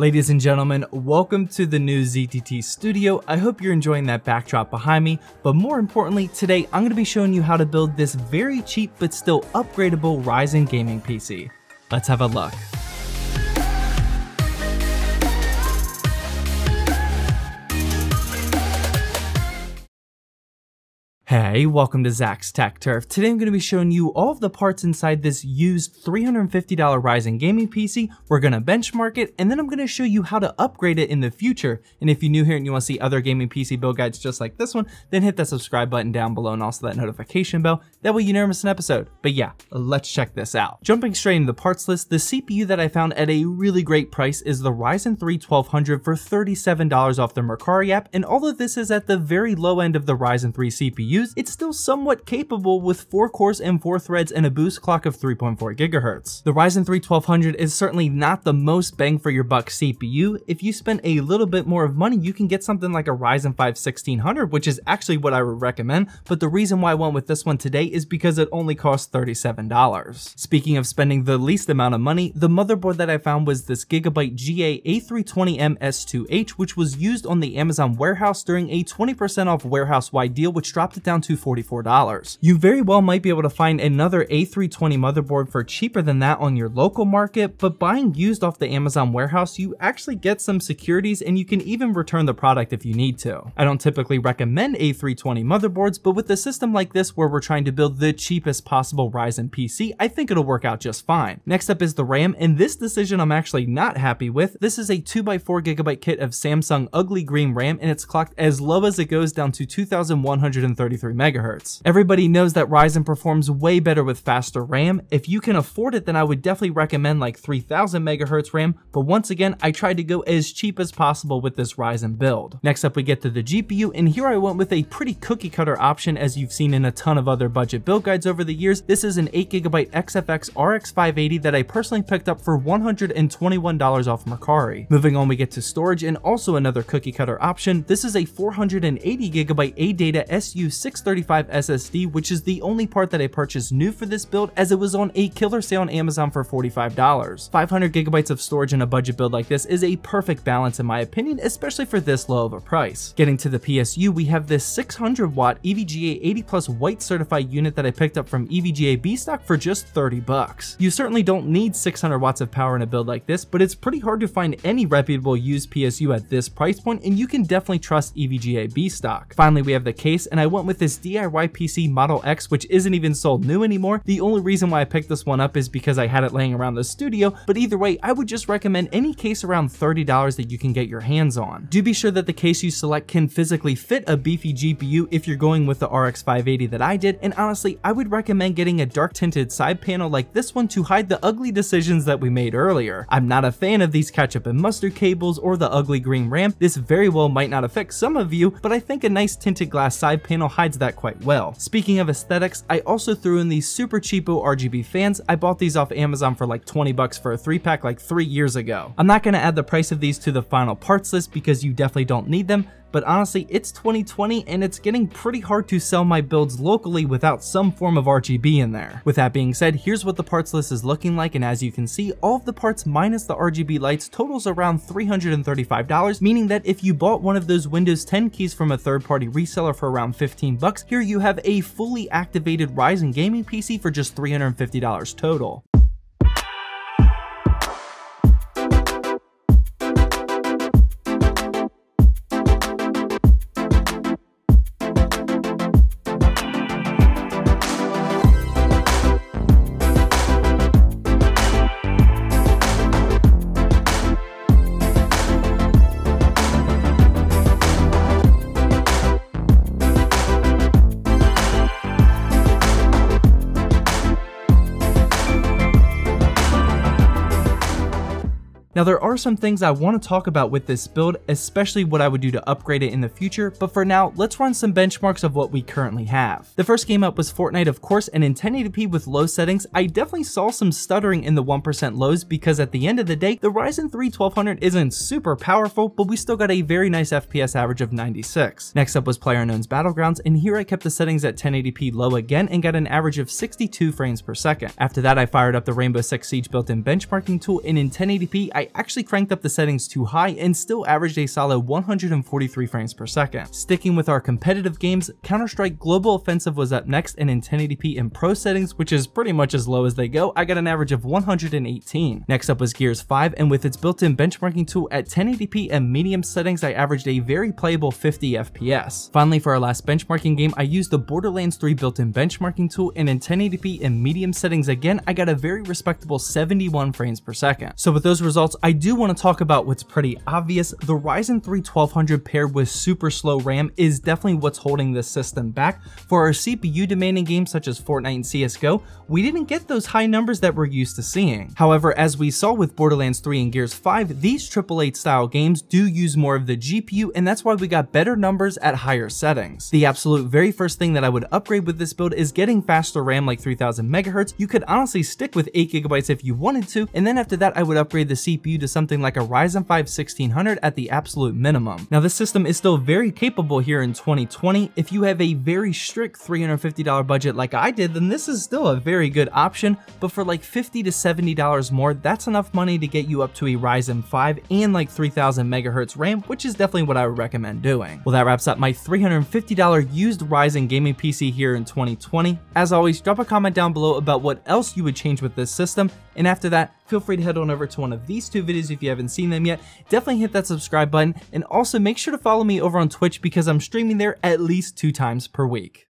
Ladies and gentlemen, welcome to the new ZTT studio. I hope you're enjoying that backdrop behind me, but more importantly, today I'm gonna to be showing you how to build this very cheap but still upgradable Ryzen gaming PC. Let's have a look. Hey, welcome to Zach's Tech Turf. Today I'm going to be showing you all of the parts inside this used $350 Ryzen gaming PC. We're going to benchmark it, and then I'm going to show you how to upgrade it in the future. And if you're new here and you want to see other gaming PC build guides just like this one, then hit that subscribe button down below and also that notification bell. That way you never miss an episode. But yeah, let's check this out. Jumping straight into the parts list, the CPU that I found at a really great price is the Ryzen 3 1200 for $37 off the Mercari app. And although this is at the very low end of the Ryzen 3 CPU, it's still somewhat capable with 4 cores and 4 threads and a boost clock of 3.4 GHz. The Ryzen 3 1200 is certainly not the most bang for your buck CPU. If you spend a little bit more of money, you can get something like a Ryzen 5 1600, which is actually what I would recommend, but the reason why I went with this one today is because it only costs $37. Speaking of spending the least amount of money, the motherboard that I found was this Gigabyte GA A320M S2H, which was used on the Amazon warehouse during a 20% off warehouse-wide deal, which dropped it down down to $44. You very well might be able to find another A320 motherboard for cheaper than that on your local market, but buying used off the Amazon warehouse, you actually get some securities and you can even return the product if you need to. I don't typically recommend A320 motherboards, but with a system like this where we're trying to build the cheapest possible Ryzen PC, I think it'll work out just fine. Next up is the RAM, and this decision I'm actually not happy with. This is a 2x4GB kit of Samsung ugly green RAM, and it's clocked as low as it goes down to 2,135 33 megahertz. Everybody knows that Ryzen performs way better with faster RAM. If you can afford it, then I would definitely recommend like 3000 megahertz RAM, but once again, I tried to go as cheap as possible with this Ryzen build. Next up, we get to the GPU, and here I went with a pretty cookie cutter option as you've seen in a ton of other budget build guides over the years. This is an 8GB XFX RX 580 that I personally picked up for $121 off Mercari. Moving on, we get to storage, and also another cookie cutter option. This is a 480GB ADATA SU. 635 SSD, which is the only part that I purchased new for this build as it was on a killer sale on Amazon for $45. 500 gigabytes of storage in a budget build like this is a perfect balance in my opinion, especially for this low of a price. Getting to the PSU, we have this 600 watt EVGA 80 plus white certified unit that I picked up from EVGA B stock for just 30 bucks. You certainly don't need 600 watts of power in a build like this, but it's pretty hard to find any reputable used PSU at this price point and you can definitely trust EVGA B stock. Finally, we have the case and I went with this DIY PC Model X, which isn't even sold new anymore. The only reason why I picked this one up is because I had it laying around the studio, but either way, I would just recommend any case around $30 that you can get your hands on. Do be sure that the case you select can physically fit a beefy GPU if you're going with the RX 580 that I did, and honestly, I would recommend getting a dark tinted side panel like this one to hide the ugly decisions that we made earlier. I'm not a fan of these ketchup and mustard cables or the ugly green ramp. This very well might not affect some of you, but I think a nice tinted glass side panel hides that quite well. Speaking of aesthetics, I also threw in these super cheapo RGB fans. I bought these off Amazon for like 20 bucks for a 3 pack like 3 years ago. I'm not going to add the price of these to the final parts list because you definitely don't need them, but honestly, it's 2020 and it's getting pretty hard to sell my builds locally without some form of RGB in there. With that being said, here's what the parts list is looking like and as you can see, all of the parts minus the RGB lights totals around $335, meaning that if you bought one of those Windows 10 keys from a third party reseller for around 15 bucks, here you have a fully activated Ryzen gaming PC for just $350 total. Now there are some things I want to talk about with this build, especially what I would do to upgrade it in the future, but for now, let's run some benchmarks of what we currently have. The first game up was Fortnite of course, and in 1080p with low settings, I definitely saw some stuttering in the 1% lows because at the end of the day, the Ryzen 3 1200 isn't super powerful, but we still got a very nice FPS average of 96. Next up was PlayerUnknown's Battlegrounds, and here I kept the settings at 1080p low again and got an average of 62 frames per second. After that, I fired up the Rainbow Six Siege built-in benchmarking tool, and in 1080p, I actually cranked up the settings too high and still averaged a solid 143 frames per second. Sticking with our competitive games, Counter-Strike Global Offensive was up next and in 1080p in pro settings, which is pretty much as low as they go, I got an average of 118. Next up was Gears 5 and with its built-in benchmarking tool at 1080p and medium settings, I averaged a very playable 50 FPS. Finally, for our last benchmarking game, I used the Borderlands 3 built-in benchmarking tool and in 1080p and medium settings again, I got a very respectable 71 frames per second. So with those results, I do want to talk about what's pretty obvious. The Ryzen 3 1200 paired with super slow RAM is definitely what's holding this system back. For our CPU demanding games such as Fortnite and CSGO, we didn't get those high numbers that we're used to seeing. However, as we saw with Borderlands 3 and Gears 5, these AAA style games do use more of the GPU and that's why we got better numbers at higher settings. The absolute very first thing that I would upgrade with this build is getting faster RAM like 3000 megahertz. You could honestly stick with 8 gigabytes if you wanted to and then after that I would upgrade the CPU CPU to something like a Ryzen 5 1600 at the absolute minimum. Now this system is still very capable here in 2020. If you have a very strict $350 budget like I did, then this is still a very good option, but for like 50 to $70 more, that's enough money to get you up to a Ryzen 5 and like 3000 megahertz RAM, which is definitely what I would recommend doing. Well, that wraps up my $350 used Ryzen gaming PC here in 2020. As always, drop a comment down below about what else you would change with this system, and after that, feel free to head on over to one of these two videos if you haven't seen them yet. Definitely hit that subscribe button and also make sure to follow me over on Twitch because I'm streaming there at least two times per week.